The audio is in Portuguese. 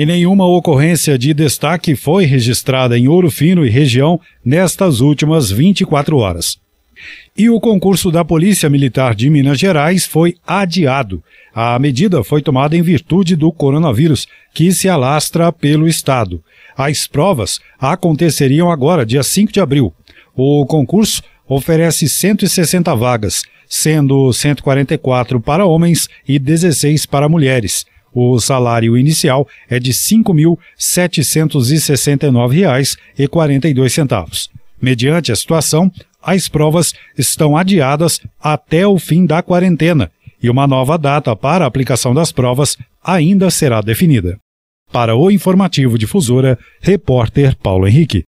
e nenhuma ocorrência de destaque foi registrada em Ouro Fino e região nestas últimas 24 horas. E o concurso da Polícia Militar de Minas Gerais foi adiado. A medida foi tomada em virtude do coronavírus, que se alastra pelo Estado. As provas aconteceriam agora, dia 5 de abril. O concurso oferece 160 vagas, sendo 144 para homens e 16 para mulheres. O salário inicial é de R$ 5.769,42. Mediante a situação, as provas estão adiadas até o fim da quarentena e uma nova data para a aplicação das provas ainda será definida. Para o Informativo Difusora, repórter Paulo Henrique.